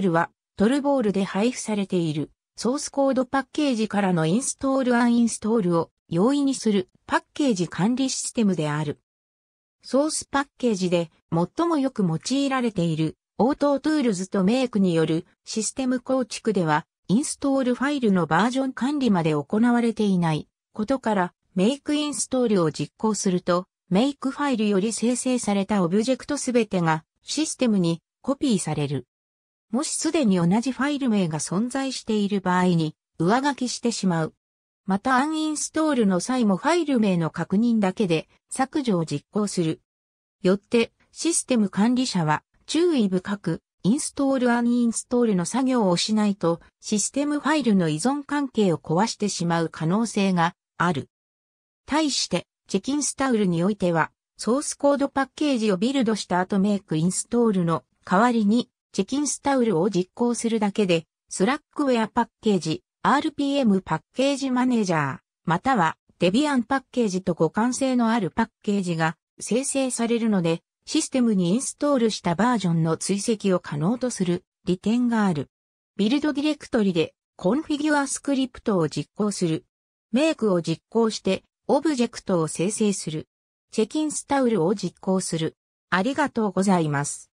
ルは、トルボールで配布されている、ソースコードパッケージからのインストールアンインストールを容易にするパッケージ管理システムである。ソースパッケージで最もよく用いられているオートトゥールズとメイクによるシステム構築では、インストールファイルのバージョン管理まで行われていないことから、メイクインストールを実行すると、メイクファイルより生成されたオブジェクトすべてがシステムにコピーされる。もしすでに同じファイル名が存在している場合に上書きしてしまう。またアンインストールの際もファイル名の確認だけで削除を実行する。よってシステム管理者は注意深くインストールアンインストールの作業をしないとシステムファイルの依存関係を壊してしまう可能性がある。対してチェキンスタウルにおいてはソースコードパッケージをビルドした後メイクインストールの代わりにチキンスタウルを実行するだけで、スラックウェアパッケージ、RPM パッケージマネージャー、またはデビアンパッケージと互換性のあるパッケージが生成されるので、システムにインストールしたバージョンの追跡を可能とする利点がある。ビルドディレクトリでコンフィギュアスクリプトを実行する。メイクを実行してオブジェクトを生成する。チェキンスタウルを実行する。ありがとうございます。